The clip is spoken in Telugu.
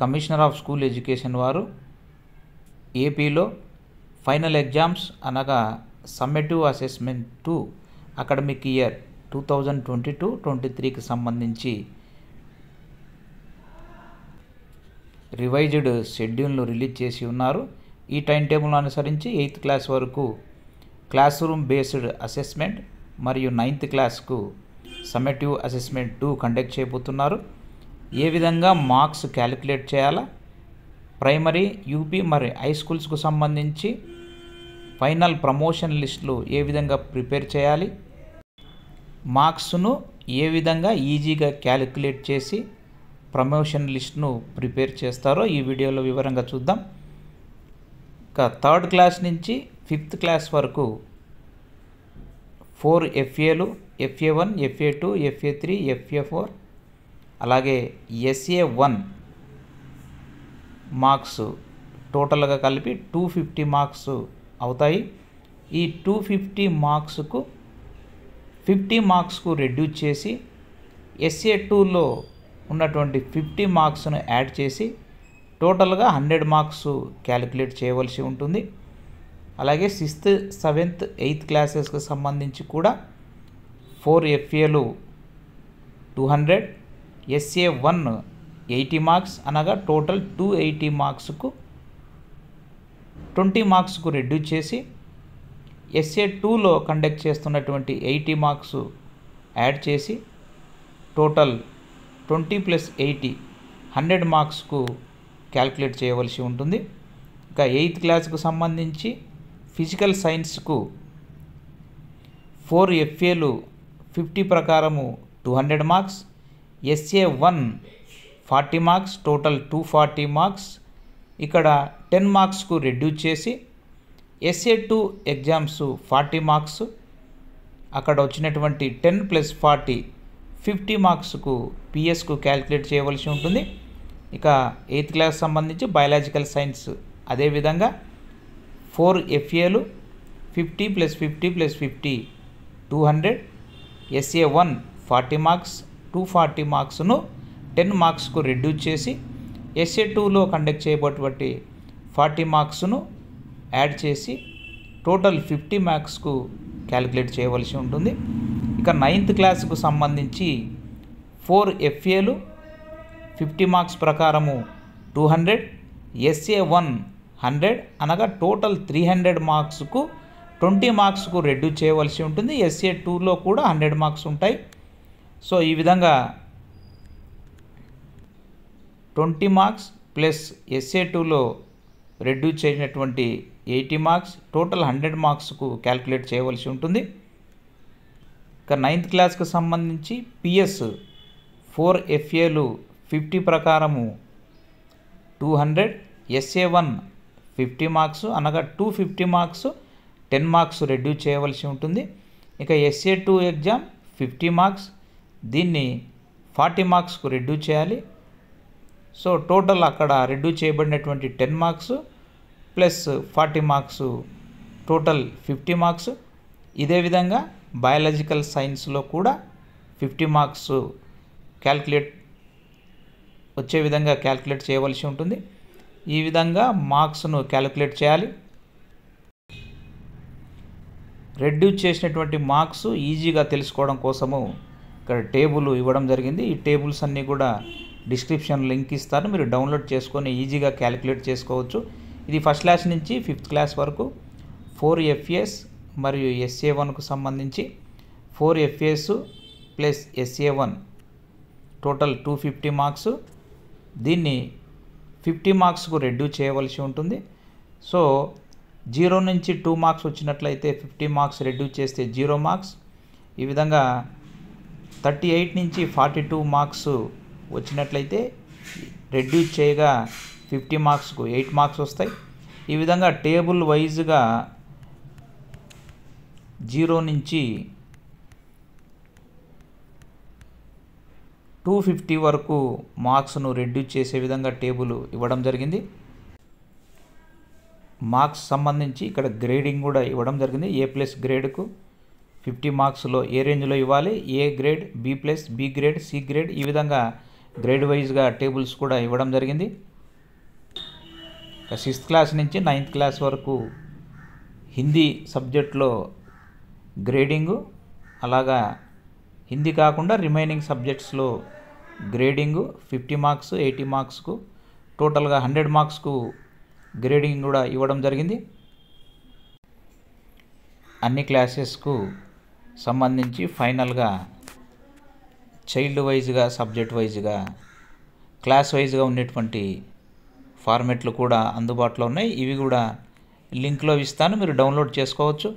కమిషనర్ ఆఫ్ స్కూల్ ఎడ్యుకేషన్ వారు ఏపీలో ఫైనల్ ఎగ్జామ్స్ అనగా summative assessment two academic year two thousand twenty two twenty త్రీకి సంబంధించి రివైజ్డ్ షెడ్యూల్ను రిలీజ్ చేసి ఉన్నారు ఈ టైం టేబుల్ను అనుసరించి ఎయిత్ క్లాస్ వరకు క్లాస్ రూమ్ బేస్డ్ అసెస్మెంట్ మరియు నైన్త్ క్లాస్కు సమ్మెటివ్ అసెస్మెంట్ టూ కండక్ట్ చేయబోతున్నారు ఏ విధంగా మార్క్స్ క్యాలిక్యులేట్ చేయాలా ప్రైమరీ యూపీ మరి హై స్కూల్స్కు సంబంధించి ఫైనల్ ప్రమోషన్ లిస్టులు ఏ విధంగా ప్రిపేర్ చేయాలి మార్క్స్ను ఏ విధంగా ఈజీగా క్యాలిక్యులేట్ చేసి ప్రమోషన్ లిస్ట్ను ప్రిపేర్ చేస్తారో ఈ వీడియోలో వివరంగా చూద్దాం ఇక థర్డ్ క్లాస్ నుంచి ఫిఫ్త్ క్లాస్ వరకు ఫోర్ ఎఫ్ఏలు FA one FA two FA three FA four అలాగే ఎస్ఏ వన్ మార్క్స్ టోటల్గా కలిపి టూ ఫిఫ్టీ మార్క్స్ అవుతాయి ఈ టూ ఫిఫ్టీ మార్క్స్కు ఫిఫ్టీ మార్క్స్కు రెడ్యూస్ చేసి ఎస్ఏ టూలో ఉన్నటువంటి ఫిఫ్టీ మార్క్స్ను యాడ్ చేసి టోటల్గా హండ్రెడ్ మార్క్స్ క్యాలిక్యులేట్ చేయవలసి ఉంటుంది అలాగే సిక్స్త్ సెవెంత్ ఎయిత్ క్లాసెస్కి సంబంధించి కూడా ఫోర్ ఎఫ్ఏలు two hundred SA one eighty marks అనగా టోటల్ టూ ఎయిటీ మార్క్స్కు ట్వంటీ మార్క్స్కు రెడ్యూస్ చేసి ఎస్ఏ టూలో కండక్ట్ చేస్తున్నటువంటి ఎయిటీ మార్క్స్ యాడ్ చేసి total twenty plus eighty hundred మార్క్స్కు క్యాల్కులేట్ చేయవలసి ఉంటుంది ఇంకా ఎయిత్ క్లాస్కు సంబంధించి ఫిజికల్ సైన్స్కు ఫోర్ ఎఫ్ఏలు ఫిఫ్టీ ప్రకారము two hundred marks SA one forty marks total two forty marks ఇక్కడ టెన్ మార్క్స్కు రెడ్యూస్ చేసి SA two exams forty marks అక్కడ వచ్చినటువంటి టెన్ ప్లస్ ఫార్టీ ఫిఫ్టీ మార్క్స్కు పిఎస్కు క్యాలిక్యులేట్ చేయవలసి ఉంటుంది ఇక ఎయిత్ క్లాస్ సంబంధించి బయాలజికల్ సైన్స్ అదేవిధంగా ఫోర్ ఎఫ్ఏలు fifty plus fifty plus fifty two hundred SA one forty marks two forty మార్క్స్ను టెన్ మార్క్స్కు రిడ్యూస్ చేసి ఎస్ఏ టూలో కండక్ట్ చేయబడేటువంటి ఫార్టీ మార్క్స్ను యాడ్ చేసి టోటల్ ఫిఫ్టీ మార్క్స్కు క్యాలిక్యులేట్ చేయవలసి ఉంటుంది ఇక నైన్త్ క్లాస్కు సంబంధించి ఫోర్ ఎఫ్ఏలు ఫిఫ్టీ మార్క్స్ ప్రకారము two hundred SA one hundred అనగా టోటల్ త్రీ హండ్రెడ్ మార్క్స్కు ట్వంటీ మార్క్స్కు రెడ్యూస్ చేయవలసి ఉంటుంది ఎస్ఏ టూలో కూడా హండ్రెడ్ మార్క్స్ ఉంటాయి సో ఈ విధంగా ట్వంటీ మార్క్స్ ప్లస్ ఎస్ఏ టూలో రెడ్యూస్ చేసినటువంటి ఎయిటీ మార్క్స్ టోటల్ హండ్రెడ్ మార్క్స్కు క్యాల్కులేట్ చేయవలసి ఉంటుంది ఇక నైన్త్ క్లాస్కు సంబంధించి పిఎస్ ఫోర్ ఎఫ్ఏలు ఫిఫ్టీ ప్రకారము two hundred SA one fifty marks అనగా two fifty marks ten marks reduce చేయవలసి ఉంటుంది ఇక SA two exam fifty marks దీన్ని ఫార్టీ మార్క్స్కు రెడ్యూస్ చేయాలి సో టోటల్ అక్కడ రెడ్యూ చేయబడినటువంటి ten marks plus forty marks total fifty marks ఇదే విధంగా బయాలజికల్ సైన్స్లో కూడా ఫిఫ్టీ మార్క్స్ క్యాల్కులేట్ వచ్చే విధంగా క్యాల్కులేట్ చేయవలసి ఉంటుంది ఈ విధంగా మార్క్స్ను క్యాలిక్యులేట్ చేయాలి రెడ్యూస్ చేసినటువంటి మార్క్స్ ఈజీగా తెలుసుకోవడం కోసము ఇక్కడ టేబుల్ ఇవ్వడం జరిగింది ఈ టేబుల్స్ అన్నీ కూడా డిస్క్రిప్షన్ లింక్ ఇస్తారు మీరు డౌన్లోడ్ చేసుకొని ఈజీగా క్యాలిక్యులేట్ చేసుకోవచ్చు ఇది ఫస్ట్ క్లాస్ నుంచి ఫిఫ్త్ క్లాస్ వరకు ఫోర్ ఎఫ్ఏఎస్ మరియు ఎస్ఏ వన్కు సంబంధించి four FAs plus SA one total two fifty marks దీన్ని ఫిఫ్టీ మార్క్స్కు రెడ్యూస్ చేయవలసి ఉంటుంది సో జీరో నుంచి టూ మార్క్స్ వచ్చినట్లయితే ఫిఫ్టీ మార్క్స్ రెడ్యూస్ చేస్తే జీరో మార్క్స్ ఈ విధంగా థర్టీ ఎయిట్ నుంచి ఫార్టీ టూ మార్క్స్ వచ్చినట్లయితే రెడ్యూస్ చేయగా ఫిఫ్టీ మార్క్స్కు ఎయిట్ మార్క్స్ వస్తాయి ఈ విధంగా టేబుల్ వైజ్గా జీరో నుంచి టూ ఫిఫ్టీ వరకు మార్క్స్ను రెడ్యూస్ చేసే విధంగా టేబుల్ ఇవ్వడం జరిగింది మార్క్స్ సంబంధించి ఇక్కడ గ్రేడింగ్ కూడా ఇవ్వడం జరిగింది ఏ ప్లస్ గ్రేడ్కు ఫిఫ్టీ మార్క్స్లో ఏ రేంజ్లో ఇవ్వాలి A grade B plus B grade C grade ఈ విధంగా గ్రేడ్ వైజ్గా టేబుల్స్ కూడా ఇవ్వడం జరిగింది సిక్స్త్ క్లాస్ నుంచి నైన్త్ క్లాస్ వరకు హిందీ సబ్జెక్ట్లో గ్రేడింగు అలాగా హిందీ కాకుండా రిమైనింగ్ సబ్జెక్ట్స్లో గ్రేడింగు ఫిఫ్టీ మార్క్స్ ఎయిటీ మార్క్స్కు టోటల్గా హండ్రెడ్ మార్క్స్కు గ్రేడింగ్ కూడా ఇవ్వడం జరిగింది అన్ని క్లాసెస్కు సంబంధించి ఫైనల్గా చైల్డ్ వైజ్గా సబ్జెక్ట్ వైజ్గా క్లాస్ వైజ్గా ఉండేటువంటి ఫార్మెట్లు కూడా అందుబాటులో ఉన్నాయి ఇవి కూడా లింక్లో ఇస్తాను మీరు డౌన్లోడ్ చేసుకోవచ్చు